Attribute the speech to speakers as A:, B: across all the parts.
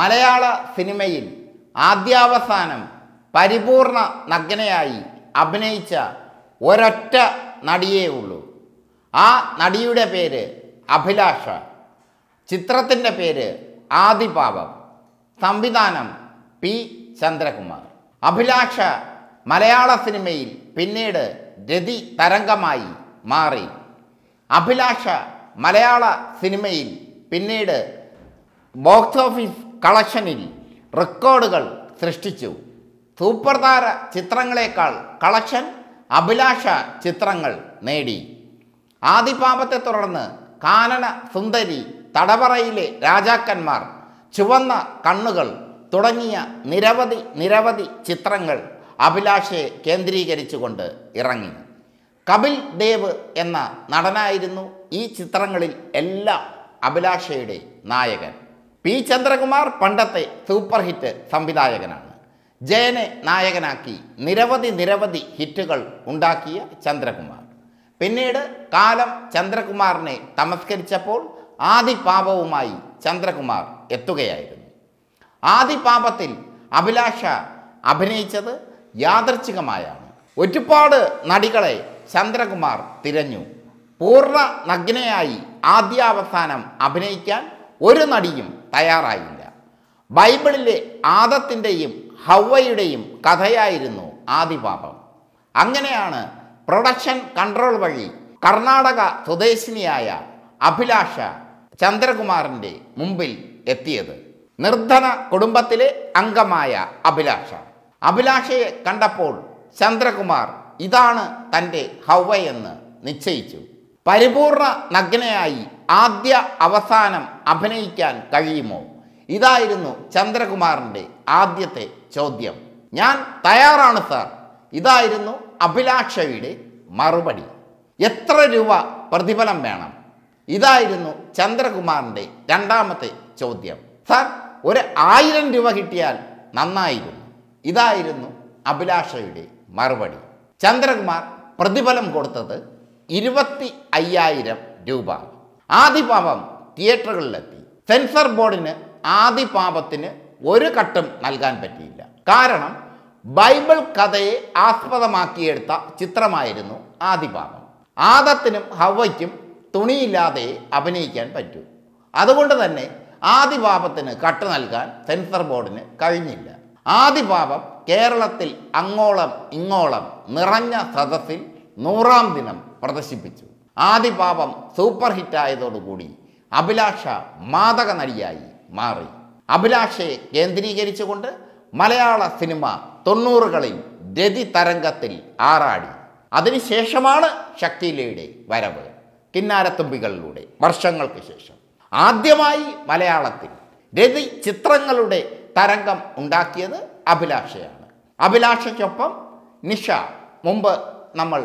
A: മലയാള സിനിമയിൽ ആദ്യാവസാനം പരിപൂർണ നഗ്നയായി അഭിനയിച്ച ഒരൊറ്റ നടിയേ ഉള്ളൂ ആ നടിയുടെ പേര് അഭിലാഷ ചിത്രത്തിൻ്റെ പേര് ആദിപാപം സംവിധാനം പി ചന്ദ്രകുമാർ അഭിലാഷ മലയാള സിനിമയിൽ പിന്നീട് രതി തരംഗമായി മാറി അഭിലാഷ മലയാള സിനിമയിൽ പിന്നീട് ബോക്സ് ഓഫീസ് കളക്ഷനിൽ റെക്കോർഡുകൾ സൃഷ്ടിച്ചു സൂപ്പർ താര ചിത്രങ്ങളെക്കാൾ കളക്ഷൻ അഭിലാഷ ചിത്രങ്ങൾ നേടി ആദിപാപത്തെ തുടർന്ന് കാനന സുന്ദരി തടവറയിലെ രാജാക്കന്മാർ ചുവന്ന കണ്ണുകൾ തുടങ്ങിയ നിരവധി നിരവധി ചിത്രങ്ങൾ അഭിലാഷയെ കേന്ദ്രീകരിച്ചുകൊണ്ട് ഇറങ്ങി കപിൽ ദേവ് എന്ന നടനായിരുന്നു ഈ ചിത്രങ്ങളിൽ എല്ലാം അഭിലാഷയുടെ നായകൻ പി ചന്ദ്രകുമാർ പണ്ടത്തെ സൂപ്പർ ഹിറ്റ് സംവിധായകനാണ് ജയനെ നായകനാക്കി നിരവധി നിരവധി ഹിറ്റുകൾ ഉണ്ടാക്കിയ ചന്ദ്രകുമാർ പിന്നീട് കാലം ചന്ദ്രകുമാറിനെ തമസ്കരിച്ചപ്പോൾ ആദിപാപവുമായി ചന്ദ്രകുമാർ എത്തുകയായിരുന്നു ആദിപാപത്തിൽ അഭിലാഷ അഭിനയിച്ചത് യാദർച്ഛികമായാണ് ഒരുപാട് നടികളെ ചന്ദ്രകുമാർ തിരഞ്ഞു പൂർണ്ണ നഗ്നയായി ആദ്യാവസാനം അഭിനയിക്കാൻ ഒരു നടിയും തയ്യാറായില്ല ബൈബിളിലെ ആദത്തിൻ്റെയും ഹവയുടെയും കഥയായിരുന്നു ആദിപാപം അങ്ങനെയാണ് പ്രൊഡക്ഷൻ കൺട്രോൾ വഴി കർണാടക സ്വദേശിനിയായ അഭിലാഷ ചന്ദ്രകുമാറിൻ്റെ മുമ്പിൽ എത്തിയത് നിർധന കുടുംബത്തിലെ അംഗമായ അഭിലാഷ അഭിലാഷയെ കണ്ടപ്പോൾ ചന്ദ്രകുമാർ ഇതാണ് തൻ്റെ ഹവയെന്ന് നിശ്ചയിച്ചു പരിപൂർണ നഗ്നയായി ആദ്യ അവസാനം അഭിനയിക്കാൻ കഴിയുമോ ഇതായിരുന്നു ചന്ദ്രകുമാറിൻ്റെ ആദ്യത്തെ ചോദ്യം ഞാൻ തയ്യാറാണ് സാർ ഇതായിരുന്നു അഭിലാഷയുടെ മറുപടി എത്ര രൂപ പ്രതിഫലം വേണം ഇതായിരുന്നു ചന്ദ്രകുമാറിൻ്റെ രണ്ടാമത്തെ ചോദ്യം സാർ ഒരു ആയിരം രൂപ കിട്ടിയാൽ നന്നായിരുന്നു ഇതായിരുന്നു അഭിലാഷയുടെ മറുപടി ചന്ദ്രകുമാർ പ്രതിഫലം കൊടുത്തത് ഇരുപത്തി അയ്യായിരം രൂപ ആദിപാപം തിയേറ്ററുകളിലെത്തി സെൻസർ ബോർഡിന് ആദിപാപത്തിന് ഒരു ഘട്ടം നൽകാൻ പറ്റിയില്ല കാരണം ബൈബിൾ കഥയെ ആസ്പദമാക്കിയെടുത്ത ചിത്രമായിരുന്നു ആദിപാപം ആദത്തിനും ഹവയ്ക്കും തുണിയില്ലാതെ അഭിനയിക്കാൻ പറ്റൂ അതുകൊണ്ട് തന്നെ ആദിപാപത്തിന് കട്ട് നൽകാൻ സെൻസർ ബോർഡിന് കഴിഞ്ഞില്ല ആദിപാപം കേരളത്തിൽ അങ്ങോളം ഇങ്ങോളം നിറഞ്ഞ സദസ്സിൽ നൂറാം ദിനം പ്രദർശിപ്പിച്ചു ആദിപാപം സൂപ്പർ ഹിറ്റായതോടുകൂടി അഭിലാഷ മാതക നടിയായി മാറി അഭിലാഷയെ കേന്ദ്രീകരിച്ചുകൊണ്ട് മലയാള സിനിമ തൊണ്ണൂറുകളിൽ രതി തരംഗത്തിൽ ആറാടി അതിനുശേഷമാണ് ശക്തിയിലയുടെ വരവ് കിന്നാരത്തുമ്പികളിലൂടെ വർഷങ്ങൾക്ക് ശേഷം ആദ്യമായി മലയാളത്തിൽ രതി ചിത്രങ്ങളുടെ തരംഗം ഉണ്ടാക്കിയത് അഭിലാഷയാണ് അഭിലാഷയ്ക്കൊപ്പം നിഷ മുമ്പ് നമ്മൾ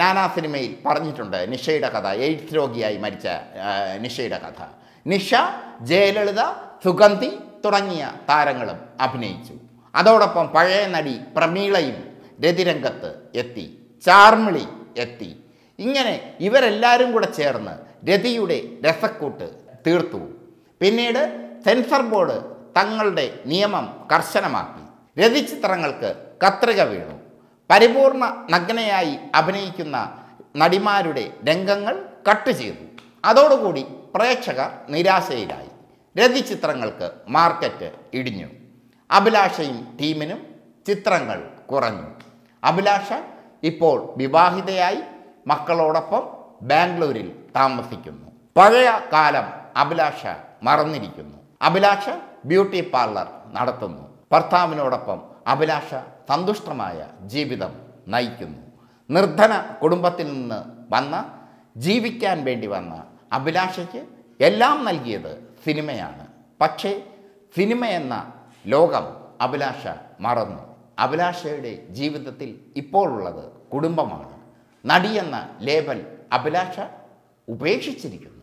A: നാനാ സിനിമയിൽ പറഞ്ഞിട്ടുണ്ട് നിഷയുടെ കഥ എയ്ഡ്സ് രോഗിയായി മരിച്ച നിഷയുടെ കഥ നിഷ ജയലളിത സുഗന്ധി തുടങ്ങിയ താരങ്ങളും അഭിനയിച്ചു അതോടൊപ്പം പഴയ നടി പ്രമീളയും രതിരംഗത്ത് എത്തി ചാർമിളി എത്തി ഇങ്ങനെ ഇവരെല്ലാവരും കൂടെ ചേർന്ന് രതിയുടെ രസക്കൂട്ട് തീർത്തു പിന്നീട് സെൻസർ ബോർഡ് തങ്ങളുടെ നിയമം കർശനമാക്കി രതി ചിത്രങ്ങൾക്ക് കത്രിക വീണു പരിപൂർണ നഗ്നയായി അഭിനയിക്കുന്ന നടിമാരുടെ രംഗങ്ങൾ കട്ട് ചെയ്തു അതോടുകൂടി പ്രേക്ഷകർ നിരാശയിലായി ചിത്രങ്ങൾക്ക് മാർക്കറ്റ് ഇടിഞ്ഞു അഭിലാഷയും ടീമിനും ചിത്രങ്ങൾ കുറഞ്ഞു അഭിലാഷ ഇപ്പോൾ വിവാഹിതയായി മക്കളോടൊപ്പം ബാംഗ്ലൂരിൽ താമസിക്കുന്നു പഴയ കാലം അഭിലാഷ മറന്നിരിക്കുന്നു അഭിലാഷ ബ്യൂട്ടി പാർലർ നടത്തുന്നു ഭർത്താവിനോടൊപ്പം അഭിലാഷ സന്തുഷ്ടമായ ജീവിതം നയിക്കുന്നു നിർധന കുടുംബത്തിൽ നിന്ന് വന്ന ജീവിക്കാൻ വേണ്ടി വന്ന അഭിലാഷയ്ക്ക് എല്ലാം നൽകിയത് സിനിമയാണ് പക്ഷേ സിനിമ എന്ന ലോകം അഭിലാഷ മറന്നു അഭിലാഷയുടെ ജീവിതത്തിൽ ഇപ്പോഴുള്ളത് കുടുംബമാണ് നടിയെന്ന ലേബൽ അഭിലാഷ ഉപേക്ഷിച്ചിരിക്കുന്നു